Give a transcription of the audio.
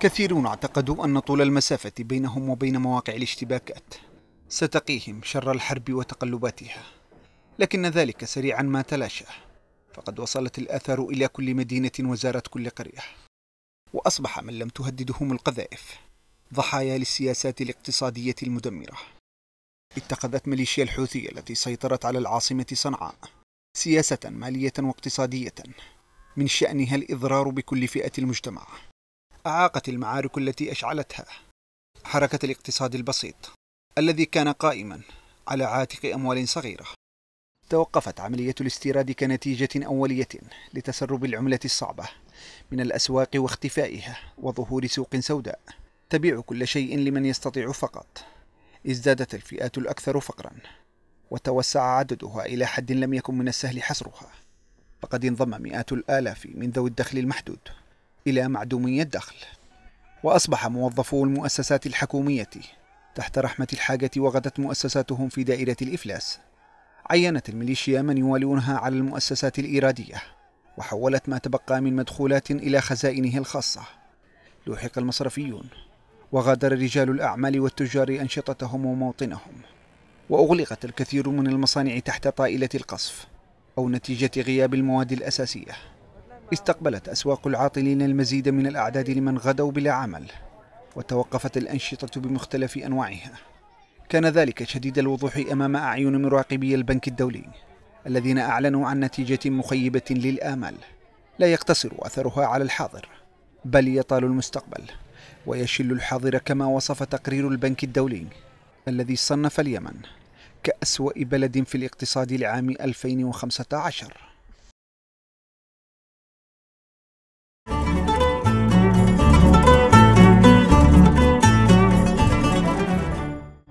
كثيرون اعتقدوا أن طول المسافة بينهم وبين مواقع الاشتباكات ستقيهم شر الحرب وتقلباتها لكن ذلك سريعا ما تلاشى فقد وصلت الآثار إلى كل مدينة وزارت كل قرية وأصبح من لم تهددهم القذائف ضحايا للسياسات الاقتصادية المدمرة اتخذت ميليشيا الحوثية التي سيطرت على العاصمة صنعاء سياسة مالية واقتصادية من شأنها الإضرار بكل فئة المجتمع أعاقت المعارك التي أشعلتها حركة الاقتصاد البسيط الذي كان قائما على عاتق أموال صغيرة توقفت عملية الاستيراد كنتيجة أولية لتسرب العملة الصعبة من الأسواق واختفائها وظهور سوق سوداء تبيع كل شيء لمن يستطيع فقط ازدادت الفئات الأكثر فقرا وتوسع عددها إلى حد لم يكن من السهل حصرها فقد انضم مئات الآلاف من ذوي الدخل المحدود إلى معدومي الدخل وأصبح موظفو المؤسسات الحكومية تحت رحمة الحاجة وغدت مؤسساتهم في دائرة الإفلاس عينت الميليشيا من يوالونها على المؤسسات الإيرادية وحولت ما تبقى من مدخولات إلى خزائنه الخاصة لوحق المصرفيون وغادر رجال الأعمال والتجار أنشطتهم وموطنهم وأغلقت الكثير من المصانع تحت طائلة القصف أو نتيجة غياب المواد الأساسية استقبلت أسواق العاطلين المزيد من الأعداد لمن غدوا بلا عمل وتوقفت الأنشطة بمختلف أنواعها كان ذلك شديد الوضوح أمام أعين مراقبي البنك الدولي الذين أعلنوا عن نتيجة مخيبة للآمال لا يقتصر أثرها على الحاضر بل يطال المستقبل ويشل الحاضر كما وصف تقرير البنك الدولي الذي صنف اليمن كأسوأ بلد في الاقتصاد لعام 2015